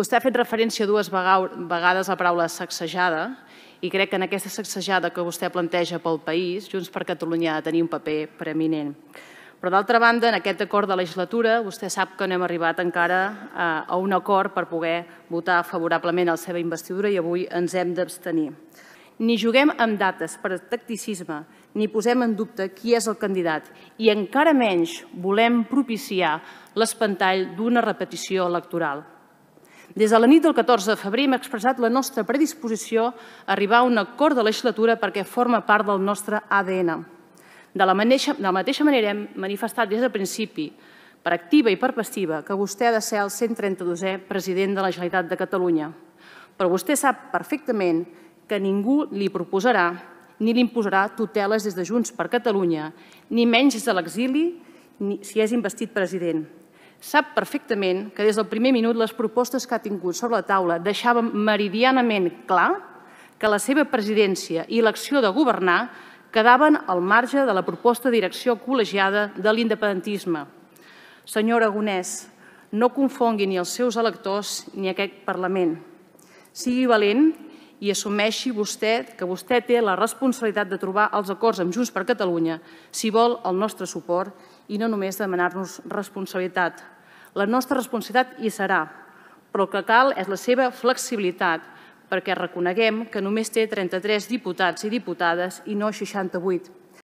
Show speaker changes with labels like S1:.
S1: Vostè ha fet referència dues vegades a la paraula sacsejada i crec que en aquesta sacsejada que vostè planteja pel país, Junts per Catalunya ha de tenir un paper preeminent. Però d'altra banda, en aquest acord de legislatura, vostè sap que no hem arribat encara a un acord per poder votar favorablement a la seva investidura i avui ens hem d'abstenir. Ni juguem amb dates per tacticisme, ni posem en dubte qui és el candidat i encara menys volem propiciar l'espantall d'una repetició electoral. Des de la nit del 14 de febrer hem expressat la nostra predisposició a arribar a un acord de legislatura perquè forma part del nostre ADN. De la, mateixa, de la mateixa manera hem manifestat des del principi, per activa i per passiva, que vostè ha de ser el 132è president de la Generalitat de Catalunya. Però vostè sap perfectament que ningú li proposarà ni li imposarà tuteles des de Junts per Catalunya, ni menys des de l'exili si és investit president sap perfectament que des del primer minut les propostes que ha tingut sobre la taula deixaven meridianament clar que la seva presidència i l'acció de governar quedaven al marge de la proposta de direcció col·legiada de l'independentisme. Senyor Aragonès, no confongui ni els seus electors ni aquest Parlament. Sigui valent i assumeixi vostè que vostè té la responsabilitat de trobar els acords amb Junts per Catalunya si vol el nostre suport i no només demanar-nos responsabilitat. La nostra responsabilitat hi serà, però el que cal és la seva flexibilitat perquè reconeguem que només té 33 diputats i diputades i no 68.